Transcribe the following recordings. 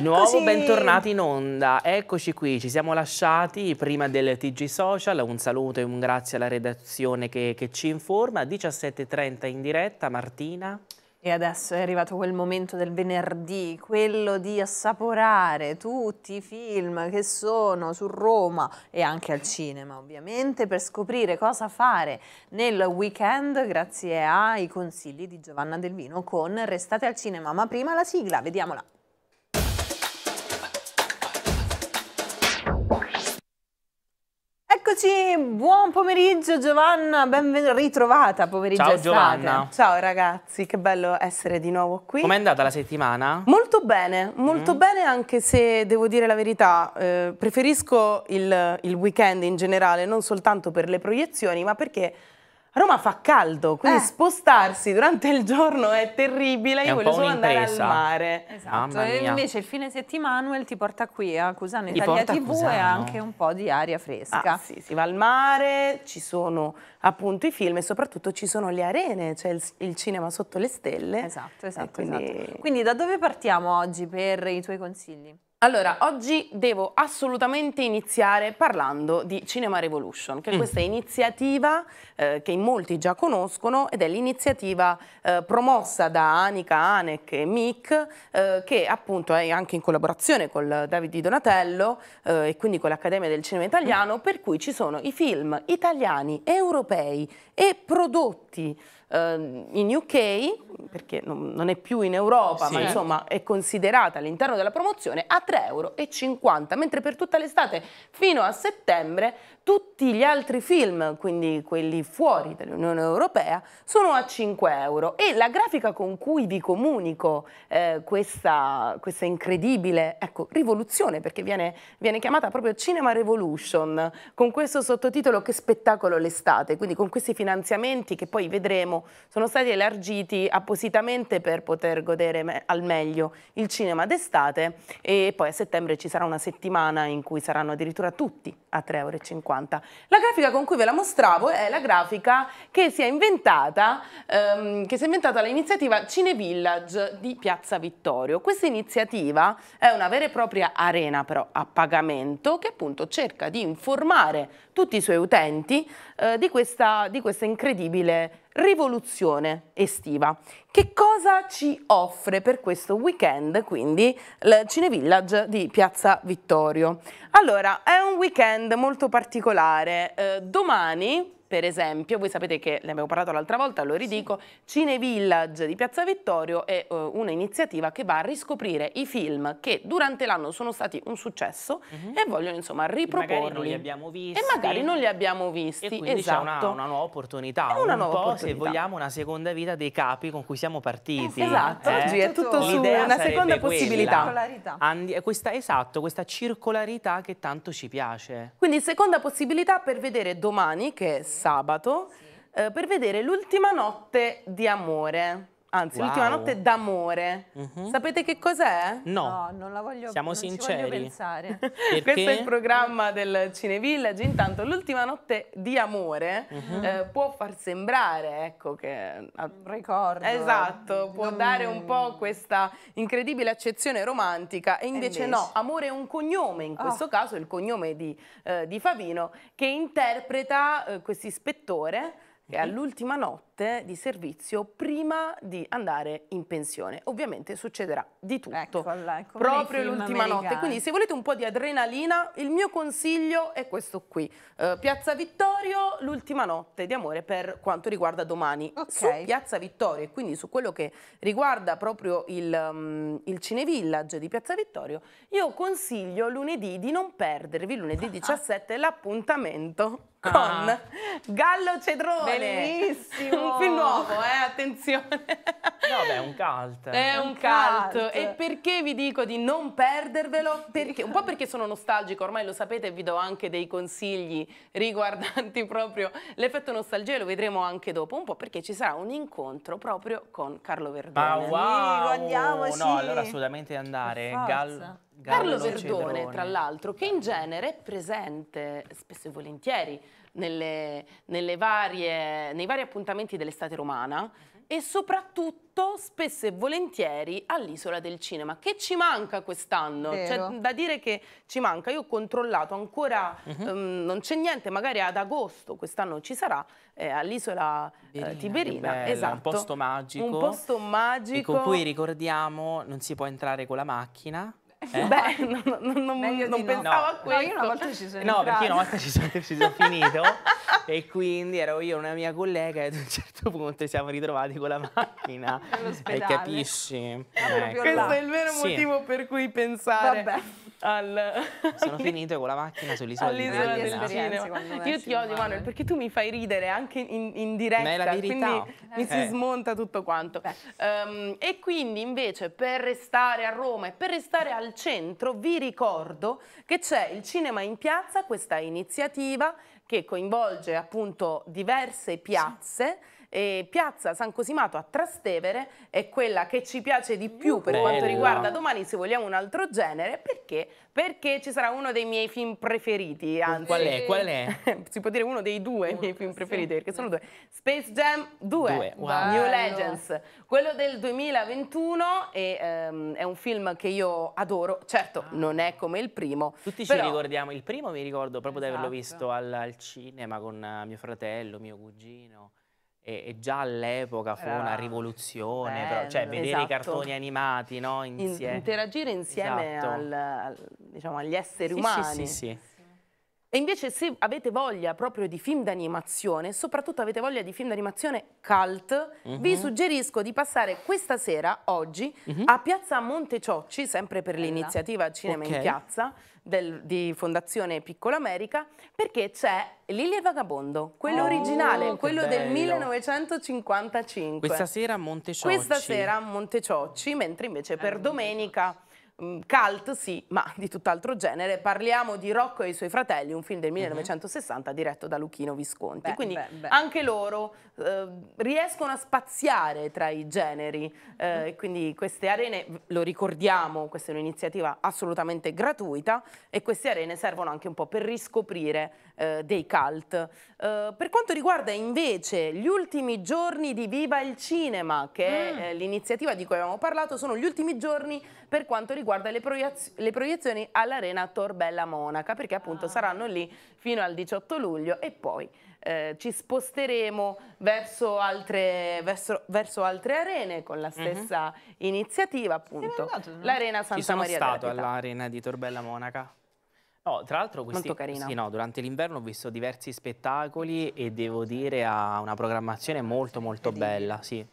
Di nuovo Così. bentornati in onda, eccoci qui, ci siamo lasciati prima del TG Social, un saluto e un grazie alla redazione che, che ci informa, 17.30 in diretta, Martina. E adesso è arrivato quel momento del venerdì, quello di assaporare tutti i film che sono su Roma e anche al cinema ovviamente per scoprire cosa fare nel weekend grazie ai consigli di Giovanna Delvino con Restate al cinema. Ma prima la sigla, vediamola. Eccoci, buon pomeriggio Giovanna, ben ritrovata pomeriggio Ciao estate. Giovanna. Ciao ragazzi, che bello essere di nuovo qui. Com'è andata la settimana? Molto bene, molto mm. bene anche se devo dire la verità, eh, preferisco il, il weekend in generale, non soltanto per le proiezioni ma perché a Roma fa caldo, quindi eh. spostarsi durante il giorno è terribile, è io voglio solo andare al mare. Esatto, e invece il fine settimana ti porta qui a Cusano Italia TV Cusano. e anche un po' di aria fresca. Ah, sì, si va al mare, ci sono appunto i film e soprattutto ci sono le arene, cioè il, il cinema sotto le stelle. Esatto, esatto, quindi... esatto. Quindi da dove partiamo oggi per i tuoi consigli? Allora, oggi devo assolutamente iniziare parlando di Cinema Revolution, che è mm. questa iniziativa eh, che in molti già conoscono ed è l'iniziativa eh, promossa da Anika, Anek e Mick, eh, che appunto è anche in collaborazione con Davide Di Donatello eh, e quindi con l'Accademia del Cinema Italiano, per cui ci sono i film italiani, europei e prodotti ehm, in UK perché non, non è più in Europa, sì. ma insomma è considerata all'interno della promozione, a 3,50 euro, mentre per tutta l'estate fino a settembre tutti gli altri film, quindi quelli fuori dall'Unione Europea, sono a 5 euro. E la grafica con cui vi comunico eh, questa, questa, incredibile ecco, rivoluzione, perché viene, viene chiamata proprio Cinema Revolution, con questo sottotitolo Che spettacolo l'estate, quindi con questi finanziamenti che poi vedremo sono stati elargiti a possibilità appositamente per poter godere me al meglio il cinema d'estate e poi a settembre ci sarà una settimana in cui saranno addirittura tutti a 3,50 euro. La grafica con cui ve la mostravo è la grafica che si è inventata, ehm, che si è inventata l'iniziativa Cine Village di Piazza Vittorio. Questa iniziativa è una vera e propria arena però a pagamento che appunto cerca di informare tutti i suoi utenti eh, di, questa, di questa incredibile rivoluzione estiva. Che cosa ci offre per questo weekend quindi il Cinevillage di Piazza Vittorio? Allora, è un weekend molto particolare. Eh, domani per esempio, voi sapete che ne abbiamo parlato l'altra volta, lo ridico, sì. Cine Village di Piazza Vittorio è uh, un'iniziativa che va a riscoprire i film che durante l'anno sono stati un successo mm -hmm. e vogliono insomma riproporli. E magari non li abbiamo visti. E magari non li abbiamo visti, e quindi esatto. c'è una, esatto. una, nuova opportunità, è una un nuova po' opportunità. se vogliamo una seconda vita dei capi con cui siamo partiti. Eh, esatto, eh? oggi è tutto su una seconda possibilità. Andi, questa, esatto, questa circolarità che tanto ci piace. Quindi seconda possibilità per vedere domani che sabato sì. eh, per vedere l'ultima notte di amore. Anzi, wow. l'ultima notte d'amore. Mm -hmm. Sapete che cos'è? No. no, non la voglio Siamo non sinceri. Voglio pensare. Questo è il programma del Cinevillage. Intanto, l'ultima notte di amore mm -hmm. eh, può far sembrare, ecco, che. Ah, un ricordo. Esatto, può non... dare un po' questa incredibile accezione romantica. E invece, e invece... no, amore è un cognome, in questo oh. caso il cognome di, eh, di Favino, che interpreta eh, questo ispettore che all'ultima notte di servizio prima di andare in pensione. Ovviamente succederà di tutto, Eccola, proprio l'ultima notte. Quindi se volete un po' di adrenalina, il mio consiglio è questo qui. Uh, Piazza Vittorio, l'ultima notte di amore per quanto riguarda domani. Okay. Su Piazza Vittorio e quindi su quello che riguarda proprio il, um, il Cinevillage di Piazza Vittorio, io consiglio lunedì di non perdervi, lunedì 17, l'appuntamento con ah. Gallo Cedrone. Benissimo. Un film nuovo, eh, attenzione. No, beh, è un cult. È un, un cult. cult. E perché vi dico di non perdervelo? Perché, un po' perché sono nostalgico, ormai lo sapete, vi do anche dei consigli riguardanti proprio l'effetto nostalgia, lo vedremo anche dopo, un po' perché ci sarà un incontro proprio con Carlo Verdone. Ma wow! Amico, andiamoci! No, allora assolutamente andare. Gallo... Carlo Verdone, tra l'altro, che in genere è presente spesso e volentieri nelle, nelle varie, nei vari appuntamenti dell'estate romana uh-huh. e soprattutto spesso e volentieri all'Isola del Cinema, che ci manca quest'anno, cioè, da dire che ci manca, io ho controllato ancora, uh-huh. um, non c'è niente, magari ad agosto quest'anno ci sarà, eh, all'Isola Berina, eh, Tiberina, bello, esatto. un posto magico, un posto magico E con cui ricordiamo non si può entrare con la macchina, eh? Beh, non, non, non, non pensavo no. a questo. No, io una volta ci sono No, perché una volta ci sono, ci sono finito e quindi ero io e una mia collega e ad un certo punto ci siamo ritrovati con la macchina. E capisci? Eh, questo là. è il vero motivo sì. per cui pensare. Vabbè al... Sono finito con la macchina sull'isola di Elena. Io ti odio Manuel perché tu mi fai ridere anche in, in diretta, Ma è la verità. Eh. mi si smonta tutto quanto. Um, e quindi invece per restare a Roma e per restare al centro vi ricordo che c'è il Cinema in Piazza, questa iniziativa che coinvolge appunto diverse piazze. Sì e Piazza San Cosimato a Trastevere è quella che ci piace di più per Bella. quanto riguarda domani se vogliamo un altro genere perché? perché ci sarà uno dei miei film preferiti anzi. qual è? Qual è? si può dire uno dei due uno, miei film preferiti sì. perché sono due Space Jam 2, Wow. New Legends quello del 2021 e, um, è un film che io adoro certo ah. non è come il primo tutti però... ci ricordiamo il primo mi ricordo proprio esatto. di averlo esatto. visto al, al cinema con eh, mio fratello mio cugino e, e già all'epoca fu una rivoluzione, però, cioè vedere esatto. i cartoni animati no, insieme. Interagire insieme esatto. al, al, diciamo, agli esseri sì, umani. Sì, sì, sì. E invece se avete voglia proprio di film d'animazione, soprattutto avete voglia di film d'animazione cult, uh -huh. vi mhm. suggerisco di passare questa sera, oggi, uh mhm. -huh. a Piazza Monteciocci, sempre per l'iniziativa Cinema okay. in Piazza, del, di Fondazione Piccola America perché c'è Lili e Vagabondo, quello oh, originale, quello bello. del 1955. Questa sera a Ciocci. Questa sera a Ciocci, mentre invece per domenica Mm, cult sì, ma di tutt'altro genere. Parliamo di Rocco e i suoi fratelli, un film del 1960 mm -hmm. diretto da Luchino Visconti. Beh, Quindi beh, beh. anche loro eh, riescono a spaziare tra i generi. Eh, mm. quindi queste arene, lo ricordiamo, questa è un'iniziativa assolutamente gratuita e queste arene servono anche un po' per riscoprire eh, dei cult. Eh, per quanto riguarda invece gli ultimi giorni di Viva il Cinema, che mm. è eh, l'iniziativa di cui avevamo parlato, sono gli ultimi giorni per quanto riguarda le, proiez le proiezioni all'Arena Torbella Monaca, perché appunto ah. saranno lì fino al 18 luglio e poi eh, ci sposteremo verso altre, verso, verso altre, arene con la mhm. stessa mm -hmm. iniziativa appunto l'Arena Santa Maria. Ci sono Maria stato all'Arena di Torbella Monaca. No, tra l'altro questi, sì, no, durante l'inverno ho visto diversi spettacoli e devo dire ha una programmazione molto molto bella, sì.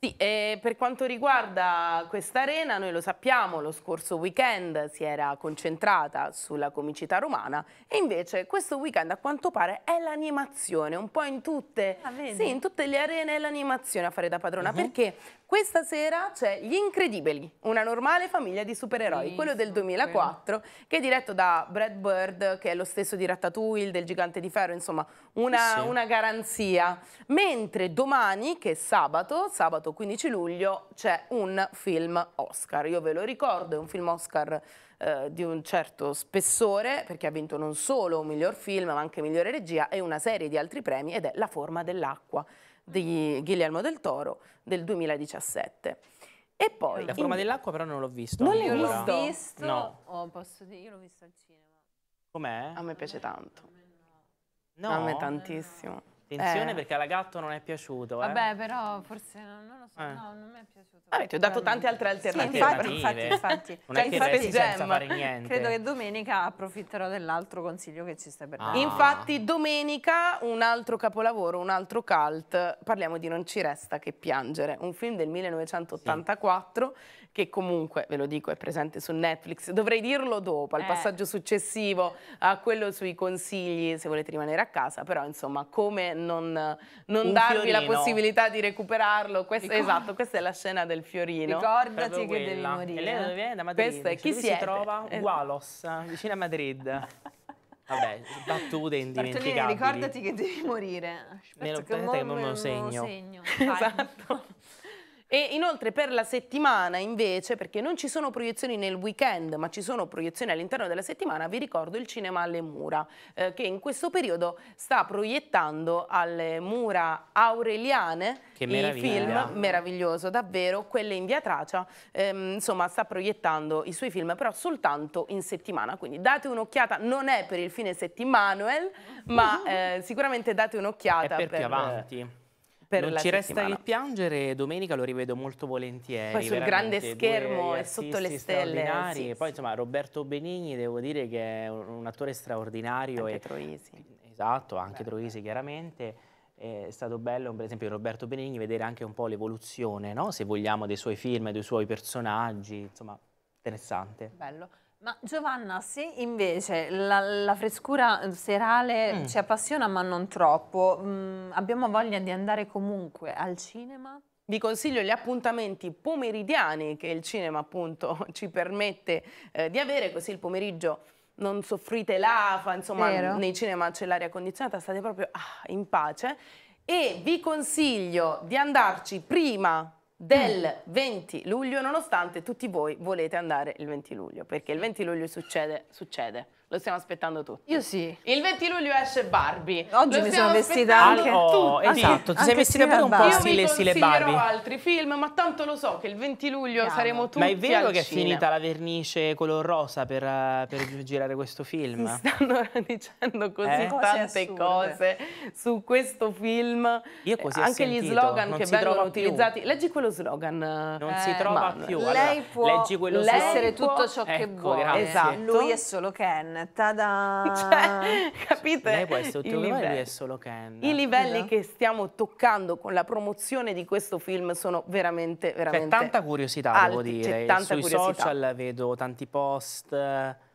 Sì, eh, per quanto riguarda questa arena, noi lo sappiamo, lo scorso weekend si era concentrata sulla comicità romana e invece questo weekend a quanto pare è l'animazione, un po' in tutte, ah, sì, in tutte le arene è l'animazione a fare da padrona, uh mhm. -huh. perché questa sera c'è Gli Incredibili, una normale famiglia di supereroi, quello del 2004, che è diretto da Brad Bird, che è lo stesso di Ratatouille, del Gigante di Ferro, insomma, una, sì. una garanzia. Mentre domani, che è sabato, sabato 15 luglio, c'è un film Oscar. Io ve lo ricordo, è un film Oscar eh, di un certo spessore, perché ha vinto non solo un miglior film, ma anche migliore regia e una serie di altri premi, ed è La forma dell'acqua di Guillermo del Toro del 2017. E poi... La forma in... dell'acqua però non l'ho visto. Non l'hai visto? L'ho visto. No. Oh, posso dire, io l'ho visto al cinema. Com'è? A me piace tanto. No. A me tantissimo. Attenzione eh. perché alla gatto non è piaciuto. Eh. Vabbè, eh. però forse non, non lo so. Eh. No, non mi è piaciuto. Vabbè, ti ho dato tante altre alternative. Sì, infatti, infatti, infatti. Non cioè, è che cioè, resti senza fare niente. Credo che domenica approfitterò dell'altro consiglio che ci stai per dare. Ah. Infatti, domenica un altro capolavoro, un altro cult. Parliamo di Non ci resta che piangere, un film del 1984 sì che comunque, ve lo dico, è presente su Netflix. Dovrei dirlo dopo, al eh. passaggio successivo, a quello sui consigli, se volete rimanere a casa, però insomma, come non, non darvi fiorino. la possibilità di recuperarlo? Questa, esatto, questa è la scena del fiorino. Ricordati che devi morire. E lei dove viene? Da Madrid. Questa, cioè, chi si trova? Eh. Esatto. Walos, vicino a Madrid. Vabbè, battute indimenticabili. Bartolini, ricordati che devi morire. Aspetta me lo, che, che me lo segno. segno. esatto. E inoltre per la settimana invece, perché non ci sono proiezioni nel weekend, ma ci sono proiezioni all'interno della settimana, vi ricordo il cinema alle mura, eh, che in questo periodo sta proiettando alle mura aureliane che i film, meraviglioso davvero, quelle in via Tracia, ehm, insomma sta proiettando i suoi film, però soltanto in settimana, quindi date un'occhiata, non è per il fine settimana, Manuel, ma eh, sicuramente date un'occhiata. È per, per più avanti. Per non ci settimana. resta che piangere, domenica lo rivedo molto volentieri. Poi sul grande schermo e sotto le stelle. Sì, poi insomma Roberto Benigni devo dire che è un attore straordinario. Anche e, Troisi. Esatto, anche Beh. Certo. Troisi chiaramente. È stato bello, per esempio, Roberto Benigni vedere anche un po' l'evoluzione, no? se vogliamo, dei suoi film, dei suoi personaggi, insomma, interessante. Bello. Ma Giovanna, se invece la, la frescura serale mm. ci appassiona ma non troppo, mh, mm, abbiamo voglia di andare comunque al cinema? Vi consiglio gli appuntamenti pomeridiani che il cinema appunto ci permette eh, di avere, così il pomeriggio non soffrite l'afa, insomma Vero. nei cinema c'è l'aria condizionata, state proprio ah, in pace. E vi consiglio di andarci prima del 20 mm. luglio, nonostante tutti voi volete andare il 20 luglio, perché il 20 luglio succede, succede. Lo stiamo aspettando tutti. Io sì. Il 20 luglio esce Barbie. Oggi mi sono vestita anche. tu. Oh, ah, esatto, ti sei vestita pure un po' stile stile Barbie. Io altri film, ma tanto lo so che il 20 luglio Chiaro. saremo tutti Ma è vero che cinema. è finita la vernice color rosa per, per girare questo film? Mi stanno dicendo così eh? tante cose, cose, su questo film. Io così eh, Anche gli slogan non che vengono utilizzati. Leggi quello slogan. Non eh, si trova Manuel. più. Allora, lei può leggi quello essere slogan. tutto ciò ecco, che vuole. Esatto. Lui è solo Ken tada! Cioè, capite? Lei può essere Ottoliveri è solo Ken. I livelli no? Esatto. che stiamo toccando con la promozione di questo film sono veramente, veramente C'è tanta curiosità, alti. devo dire. Sui curiosità. social vedo tanti post...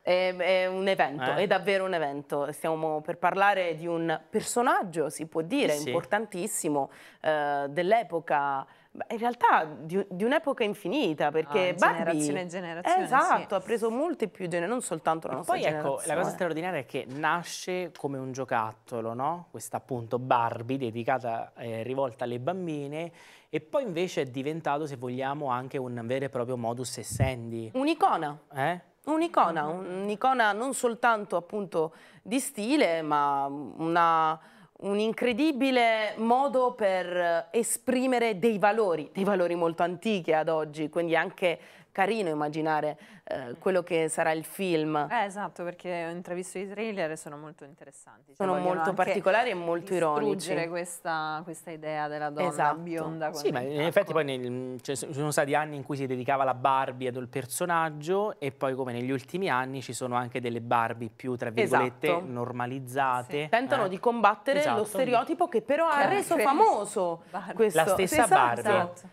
È, è un evento, eh. è davvero un evento. Stiamo per parlare di un personaggio, si può dire, sì. importantissimo, eh, dell'epoca in realtà di, di un'epoca infinita, perché ah, Barbie... Generazione in generazione. Esatto, sì. ha preso molte più generazioni, non soltanto la nostra e poi, generazione. ecco, la cosa straordinaria è che nasce come un giocattolo, no? Questa appunto Barbie dedicata, eh, rivolta alle bambine e poi invece è diventato, se vogliamo, anche un vero e proprio modus essendi. Un'icona. Eh? Un'icona, mm-hmm. un'icona non soltanto appunto di stile, ma una un incredibile modo per eh, esprimere dei valori, dei valori molto antichi ad oggi, quindi anche carino immaginare eh, quello che sarà il film. Eh, esatto, perché ho intravisto i trailer e sono molto interessanti. Cioè, sono molto particolari e molto ironici. Questa, questa idea della donna esatto. bionda. Sì, ma in effetti poi nel, cioè, sono stati anni in cui si dedicava la Barbie ad un personaggio e poi come negli ultimi anni ci sono anche delle Barbie più, tra esatto. virgolette, esatto. normalizzate. Sì. Tentano eh. di combattere esatto. lo stereotipo che però che ha reso famoso Barbie. questo. La stessa esatto. Barbie. Esatto.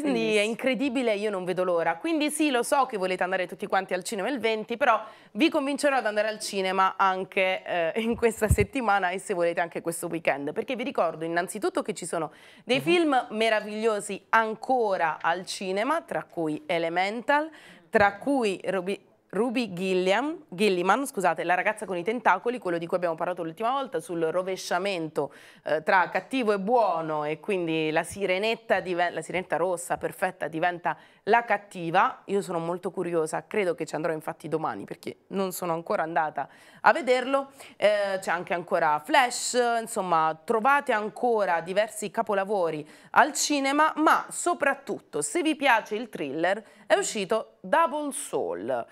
Quindi è incredibile, io non vedo l'ora. Quindi sì, lo so che volete andare tutti quanti al cinema il 20, però vi convincerò ad andare al cinema anche eh, in questa settimana e se volete anche questo weekend, perché vi ricordo innanzitutto che ci sono dei uh mhm. -huh. film meravigliosi ancora al cinema, tra cui Elemental, tra cui Robin... Ruby Gilliam, Gilliman, scusate, la ragazza con i tentacoli, quello di cui abbiamo parlato l'ultima volta, sul rovesciamento eh, tra cattivo e buono e quindi la sirenetta, la sirenetta rossa perfetta diventa la cattiva. Io sono molto curiosa, credo che ci andrò infatti domani perché non sono ancora andata a vederlo. Eh, c'è anche ancora Flash, insomma trovate ancora diversi capolavori al cinema, ma soprattutto se vi piace il thriller è uscito Double Soul.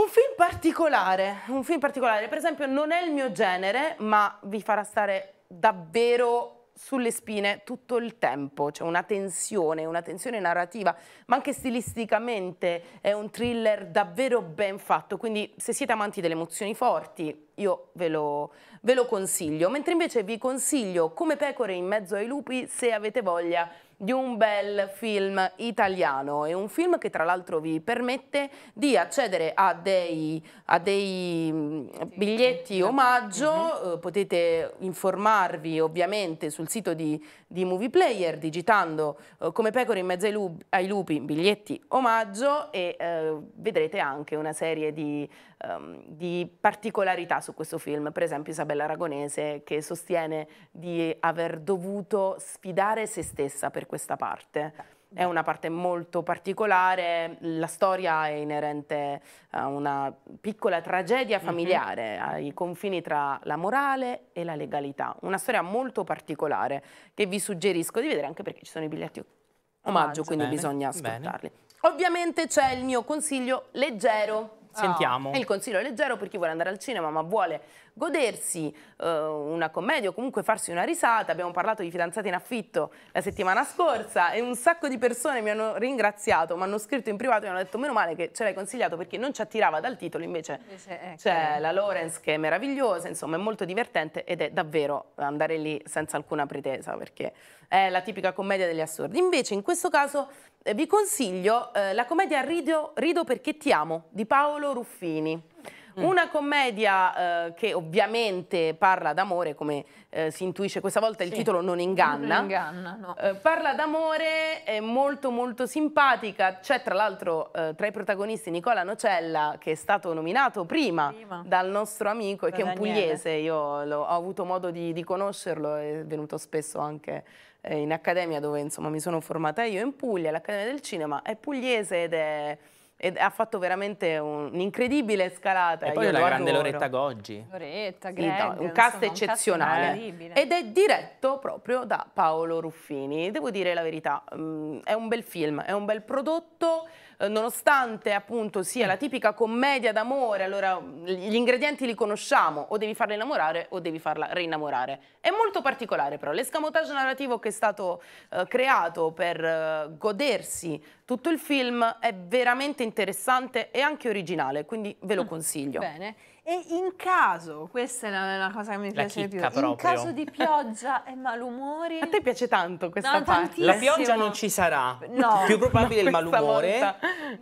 Un film particolare, un film particolare, per esempio non è il mio genere, ma vi farà stare davvero sulle spine tutto il tempo, c'è cioè una tensione, una tensione narrativa, ma anche stilisticamente è un thriller davvero ben fatto, quindi se siete amanti delle emozioni forti io ve lo, ve lo consiglio, mentre invece vi consiglio come pecore in mezzo ai lupi se avete voglia di un bel film italiano. È un film che tra l'altro vi permette di accedere a dei, a dei mm, biglietti omaggio, mhm. eh, potete informarvi ovviamente sul sito di, di Movie Player digitando eh, come pecore in mezzo ai, lupi, ai lupi biglietti omaggio e eh, vedrete anche una serie di um, di particolarità su questo film, per esempio Isabella Aragonese che sostiene di aver dovuto sfidare se stessa per questa parte. È una parte molto particolare, la storia è inerente a una piccola tragedia mhm. familiare, mm-hmm. ai confini tra la morale e la legalità. Una storia molto particolare che vi suggerisco di vedere anche perché ci sono i biglietti omaggio, omaggio quindi bene, bisogna ascoltarli. Bene. Ovviamente c'è il mio consiglio leggero Ah, Sentiamo. Oh, è il consiglio leggero per chi vuole andare al cinema ma vuole godersi eh, una commedia o comunque farsi una risata. Abbiamo parlato di fidanzati in affitto la settimana scorsa e un sacco di persone mi hanno ringraziato, mi hanno scritto in privato e mi hanno detto meno male che ce l'hai consigliato perché non ci attirava dal titolo, invece, ecco. c'è cioè, la Lawrence che è meravigliosa, insomma è molto divertente ed è davvero andare lì senza alcuna pretesa perché è la tipica commedia degli assurdi. Invece in questo caso eh, vi consiglio eh, la commedia Rido, Rido perché ti amo di Paolo Ruffini. Mm. Una commedia eh, che ovviamente parla d'amore, come eh, si intuisce questa volta, sì. il titolo non inganna. Non inganna no. eh, parla d'amore, è molto molto simpatica, c'è tra l'altro eh, tra i protagonisti Nicola Nocella, che è stato nominato prima, prima. dal nostro amico, e che è un pugliese, io lo, ho avuto modo di, di conoscerlo, è venuto spesso anche eh, in accademia dove insomma mi sono formata io in Puglia, l'Accademia del Cinema, è pugliese ed è e ha fatto veramente un'incredibile scalata. E poi la grande adoro. Loretta Goggi. Loretta, Greg, sì, no, un cast insomma, eccezionale. Un Ed è diretto proprio da Paolo Ruffini. Devo dire la verità, mm, è un bel film, è un bel prodotto eh, nonostante appunto sia la tipica commedia d'amore, allora gli ingredienti li conosciamo, o devi farla innamorare o devi farla reinnamorare. È molto particolare però, l'escamotage narrativo che è stato eh, creato per eh, godersi tutto il film è veramente interessante e anche originale, quindi ve lo mm. consiglio. Bene. E in caso, questa è la, la cosa che mi la piace di più, proprio. in caso di pioggia e malumori... A te piace tanto questa no, parte? La pioggia non ci sarà, no. più probabile no, il malumore.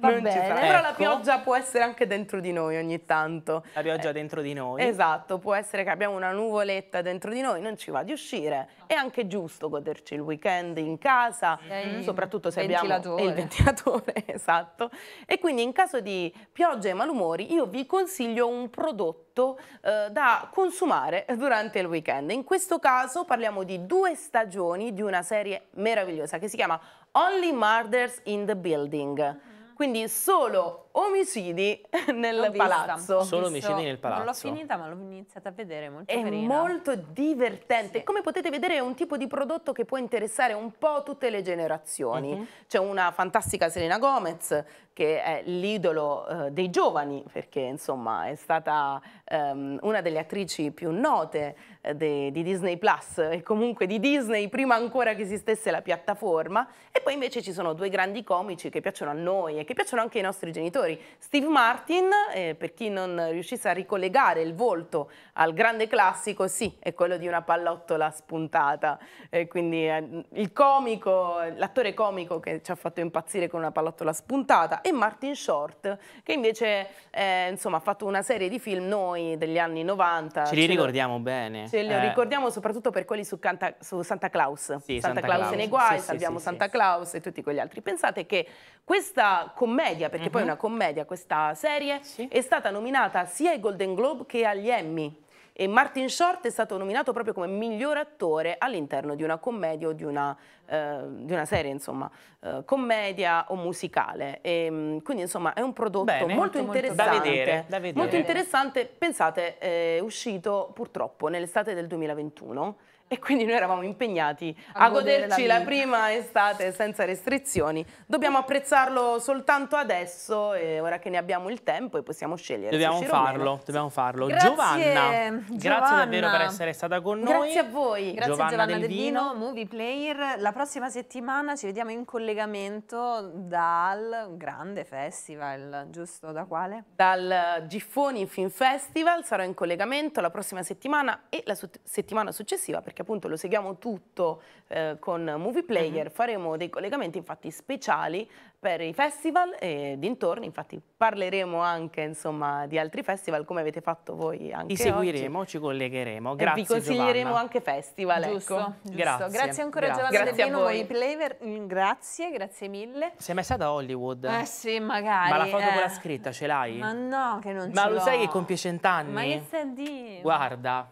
Va non bene. Ecco. Però la ecco. pioggia può essere anche dentro di noi ogni tanto. La pioggia eh. dentro di noi. Esatto, può essere che abbiamo una nuvoletta dentro di noi, non ci va di uscire. È anche giusto goderci il weekend in casa, mm. soprattutto se abbiamo il ventilatore, esatto. E quindi in caso di pioggia e malumori io vi consiglio un prodotto prodotto eh, da consumare durante il weekend. In questo caso parliamo di due stagioni di una serie meravigliosa che si chiama Only Murders in the Building. Mm. Quindi solo omicidi nel palazzo. Solo omicidi nel palazzo. Non l'ho finita, ma l'ho iniziata a vedere, molto È carina. molto divertente. Sì. Come potete vedere è un tipo di prodotto che può interessare un po' tutte le generazioni. Mm -hmm. C'è una fantastica Selena Gomez che è l'idolo eh, dei giovani, perché insomma è stata ehm, una delle attrici più note eh, de, di Disney Plus e comunque di Disney prima ancora che esistesse la piattaforma. E poi invece ci sono due grandi comici che piacciono a noi e che piacciono anche ai nostri genitori giocatori. Steve Martin, eh, per chi non riuscisse a ricollegare il volto al grande classico, sì, è quello di una pallottola spuntata. Eh, quindi eh, il comico, l'attore comico che ci ha fatto impazzire con una pallottola spuntata e Martin Short, che invece eh, insomma, ha fatto una serie di film noi degli anni 90. Ce li ricordiamo bene. Ce li eh. ricordiamo soprattutto per quelli su, Canta, su Santa Claus. Sì, Santa, Santa Claus, Claus nei guai, sì, salviamo sì, Santa Claus e tutti quegli altri. Pensate che questa commedia, perché uh mhm. -huh. poi è una commedia, commedia questa serie, sì. è stata nominata sia ai Golden Globe che agli Emmy. E Martin Short è stato nominato proprio come miglior attore all'interno di una commedia o di una, eh, di una serie, insomma, eh, commedia o musicale. E, ehm, quindi, insomma, è un prodotto Bene, molto, molto, interessante. Molto, da vedere, da vedere. Molto interessante, pensate, è uscito purtroppo nell'estate del 2021. E quindi noi eravamo impegnati a, a goderci la, la prima estate senza restrizioni. Dobbiamo apprezzarlo soltanto adesso, e ora che ne abbiamo il tempo e possiamo scegliere. Dobbiamo farlo, dobbiamo farlo. Grazie, Giovanna, Giovanna, grazie davvero per essere stata con grazie noi. Grazie a voi. Grazie Giovanna, Giovanna Del Vino, Movie Player. La prossima settimana ci vediamo in collegamento dal grande festival, giusto? Da quale? Dal Giffoni Film Festival, sarò in collegamento la prossima settimana e la settimana successiva perché perché appunto lo seguiamo tutto eh, con Movie Player, uh mhm. -huh. faremo dei collegamenti infatti speciali per i festival e dintorni, infatti parleremo anche insomma di altri festival come avete fatto voi anche Li seguiremo, oggi. ci collegheremo, grazie E vi consiglieremo Giovanna. anche festival, ecco. giusto, ecco. giusto. Grazie. grazie ancora grazie. Giovanna grazie Movie Player, mm, grazie, grazie mille. Sei mai stata a Hollywood? Eh sì, magari. Ma la foto eh. con la eh. scritta ce l'hai? Ma no, che non Ma ce l'ho. Ma lo sai che compie cent'anni? Ma che stai a dire? Guarda.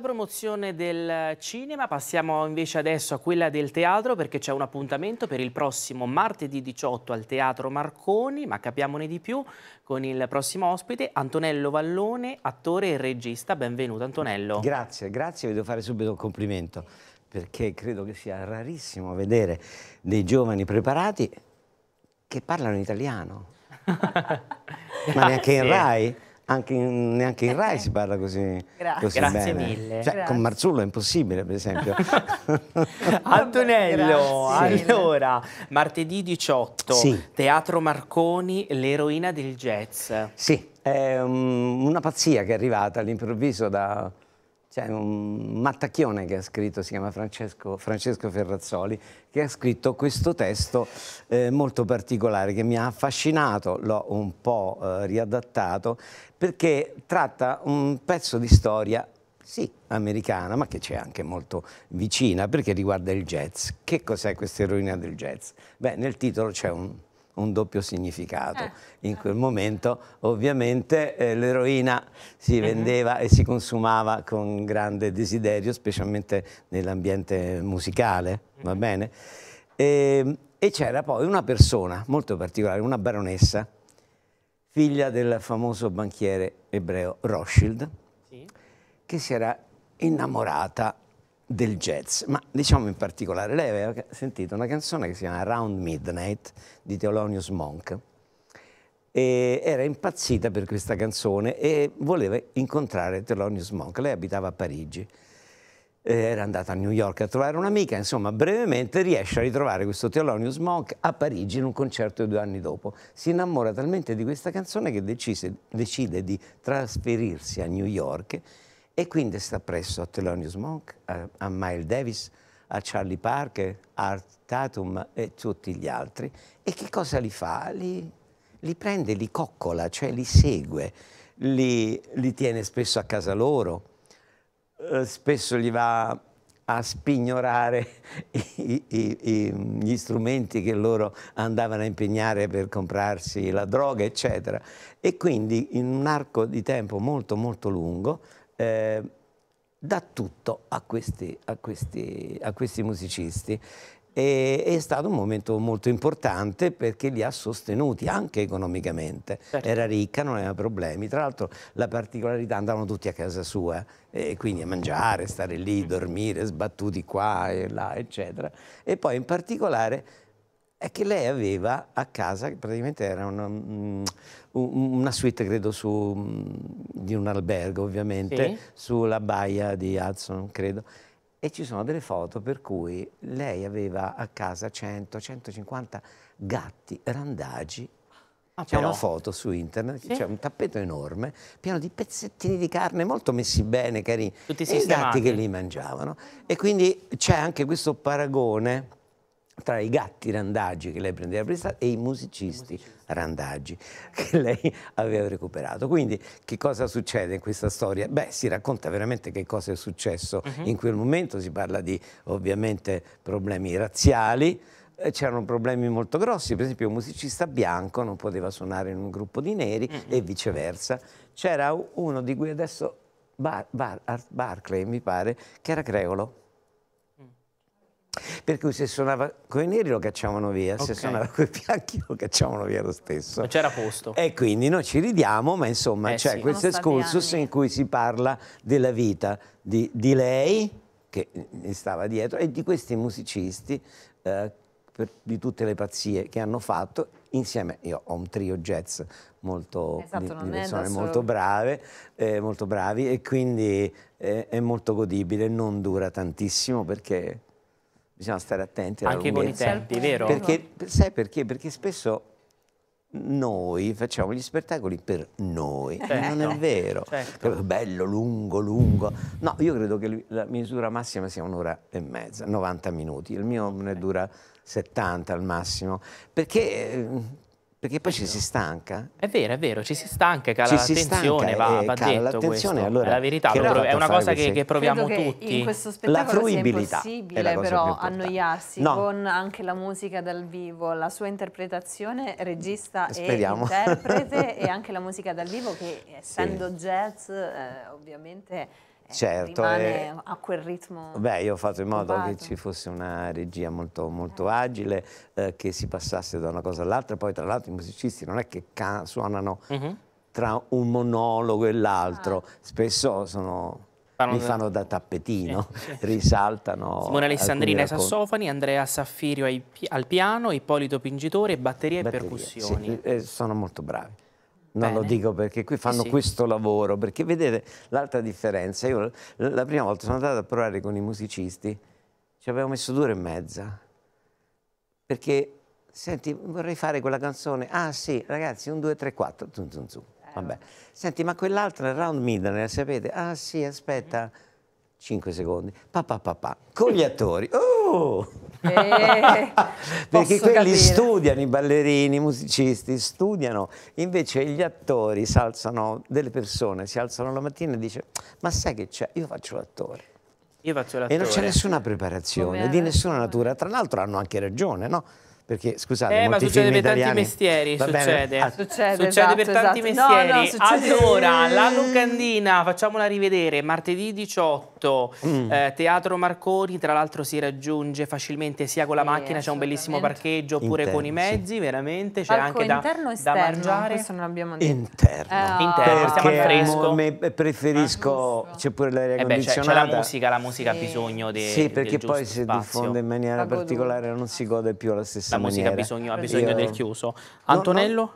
Dalla promozione del cinema passiamo invece adesso a quella del teatro perché c'è un appuntamento per il prossimo martedì 18 al Teatro Marconi, ma capiamone di più con il prossimo ospite Antonello Vallone, attore e regista. Benvenuto Antonello. Grazie, grazie, vi devo fare subito un complimento perché credo che sia rarissimo vedere dei giovani preparati che parlano italiano. ma neanche in Rai anche in, neanche in Rai si parla così, Gra così grazie bene. mille. Cioè, grazie. Con Marzullo è impossibile, per esempio. Antonello, grazie. allora, martedì 18, sì. Teatro Marconi, l'eroina del jazz. Sì, è um, una pazzia che è arrivata all'improvviso da c'è un mattacchione che ha scritto, si chiama Francesco, Francesco Ferrazzoli, che ha scritto questo testo eh, molto particolare che mi ha affascinato, l'ho un po' eh, riadattato, perché tratta un pezzo di storia sì, americana, ma che c'è anche molto vicina, perché riguarda il jazz. Che cos'è questa eroina del jazz? Beh, nel titolo c'è un un doppio significato. Eh. In certo. quel momento ovviamente eh, l'eroina si mhm. vendeva uh -huh. e si consumava con grande desiderio, specialmente nell'ambiente musicale, uh mhm. -huh. va bene? E, ehm, e c'era poi una persona molto particolare, una baronessa, figlia del famoso banchiere ebreo Rothschild, sì. che si era innamorata del jazz, ma diciamo in particolare, lei aveva sentito una canzone che si chiama Around Midnight di Thelonious Monk e era impazzita per questa canzone e voleva incontrare Thelonious Monk, lei abitava a Parigi, eh, era andata a New York a trovare un'amica, insomma brevemente riesce a ritrovare questo Thelonious Monk a Parigi in un concerto due anni dopo. Si innamora talmente di questa canzone che decise, decide di trasferirsi a New York e quindi sta presso a Thelonious Monk, a, eh, a Miles Davis, a Charlie Parker, a Art Tatum e tutti gli altri. E che cosa li fa? Li, li prende, li coccola, cioè li segue, li, li tiene spesso a casa loro, eh, spesso gli va a spignorare i, i, i, gli strumenti che loro andavano a impegnare per comprarsi la droga, eccetera. E quindi in un arco di tempo molto molto lungo eh, dà tutto a questi, a questi, a questi musicisti. E, è stato un momento molto importante perché li ha sostenuti anche economicamente. Certo. Era ricca, non aveva problemi. Tra l'altro la particolarità andavano tutti a casa sua, e eh, quindi a mangiare, stare lì, mm. dormire, sbattuti qua e là, eccetera. E poi in particolare è che lei aveva a casa, praticamente era una, mm, una suite, credo, su, mm, di un albergo, ovviamente, sì. sulla baia di Hudson, credo. E ci sono delle foto per cui lei aveva a casa 100-150 gatti randagi Ah, c'è una foto su internet, sì. c'è un tappeto enorme, pieno di pezzettini di carne molto messi bene, carini, Tutti e i gatti che li mangiavano. E quindi c'è anche questo paragone tra i gatti randaggi che lei prendeva prestato e i musicisti, randaggi che lei aveva recuperato. Quindi che cosa succede in questa storia? Beh, si racconta veramente che cosa è successo uh mhm. -huh. in quel momento, si parla di ovviamente problemi razziali, eh, c'erano problemi molto grossi, per esempio un musicista bianco non poteva suonare in un gruppo di neri uh -huh. e viceversa. C'era uno di cui adesso Bar, Bar Art Barclay, mi pare, che era creolo per cui se suonava con i neri lo cacciavano via, okay. se suonava con i bianchi lo cacciavano via lo stesso. C'era posto. E quindi noi ci ridiamo, ma insomma eh c'è sì. questo excursus in cui si parla della vita di, di, lei, che mi stava dietro, e di questi musicisti eh, per, di tutte le pazzie che hanno fatto insieme. Io ho un trio jazz molto esatto, di, di persone molto brave, eh, molto bravi e quindi eh, è molto godibile, non dura tantissimo perché bisogna stare attenti alla Anche lunghezza. con i tempi, vero? Perché, sai perché? Perché spesso noi facciamo gli spettacoli per noi, certo. non è certo, vero. Certo. Bello, lungo, lungo. No, io credo che la misura massima sia un'ora e mezza, 90 minuti. Il mio ne dura 70 al massimo, perché eh, perché poi ci si stanca. È vero, è vero, ci si stanca, cala ci l'attenzione, va, eh, va cala l'attenzione, allora, è la verità, però, è una cosa che, che, proviamo che tutti. in questo spettacolo la sia impossibile però annoiarsi no. con anche la musica dal vivo, la sua interpretazione, regista Speriamo. e interprete e anche la musica dal vivo che essendo sì. jazz eh, ovviamente eh, certo, eh, a quel ritmo. Beh, io ho fatto in modo provato. che ci fosse una regia molto, molto agile, eh, che si passasse da una cosa all'altra. Poi, tra l'altro, i musicisti non è che suonano uh mhm. -huh. tra un monologo e l'altro, ah. spesso sono li fanno da tappetino, risaltano. Simone Alessandrina ai sassofoni, Andrea Saffirio al piano, Ippolito Pingitore, batterie, batterie e percussioni. Sì, eh, sono molto bravi. Non lo dico perché qui fanno sì. questo lavoro, perché vedete l'altra differenza. Io la prima volta sono andato a provare con i musicisti, ci avevo messo due ore e mezza, perché, senti, vorrei fare quella canzone, ah sì, ragazzi, un, due, tre, quattro, zum, zum, zum. Eh. Vabbè. Senti, ma quell'altra, Round middle, la sapete? Ah sì, aspetta, cinque secondi, pa, pa, pa, pa. con gli attori. Oh! Eh, perché quelli capire. studiano, i ballerini, i musicisti studiano, invece gli attori si alzano, delle persone si alzano la mattina e dicono ma sai che c'è, io faccio l'attore. Io faccio l'attore. E non c'è nessuna preparazione, di nessuna natura. Tra l'altro hanno anche ragione, no? perché scusate, eh, ma succede per italiani... tanti mestieri, bene, succede. Ah, succede, succede esatto, per tanti esatto. mestieri. No, no, allora, la Lucandina, facciamola rivedere, martedì 18, mm. eh, Teatro Marconi, tra l'altro si raggiunge facilmente sia con la sì, macchina, c'è un bellissimo parcheggio, oppure Interno, con i mezzi, sì. veramente, c'è anche da, interno, da mangiare. Questo non abbiamo detto. Interno. Eh, interno, siamo al fresco. Me preferisco, c'è pure l'aria eh condizionata. C'è la musica, la musica sì. ha bisogno di Sì, perché poi si diffonde in maniera particolare, non si gode più alla stessa questa musica ha bisogno, ha bisogno Io... del chiuso. Antonello? No, no.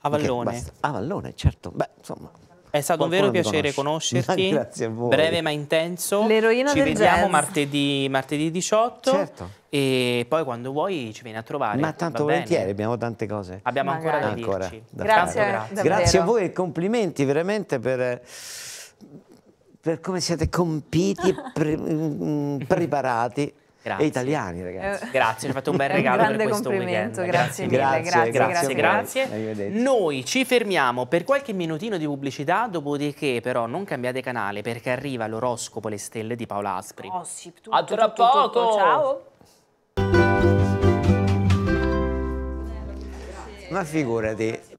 Avallone. Okay, Avallone, certo. Beh, insomma, è stato un vero piacere conosce. conoscerti. Grazie a voi. Breve ma intenso. L'eroina ci del vediamo martedì, martedì, 18. Certo. E poi quando vuoi ci vieni a trovare. Ma tanto volentieri, abbiamo tante cose. Abbiamo Magari. ancora da ancora, dirci. Da grazie, grazie. grazie, a voi e complimenti veramente per, per come siete compiti e pre, mm, preparati. Grazie. E italiani, ragazzi. Eh. Grazie, ci hai fatto un bel regalo un per questo complimento, weekend. Grazie, grazie, mille, grazie, grazie, grazie, grazie. Noi ci fermiamo per qualche minutino di pubblicità, dopodiché però non cambiate canale perché arriva l'oroscopo Le Stelle di Paola Aspri. Gossip, tutto, A tra tutto, poco! Tutto, ciao! Ma figurati,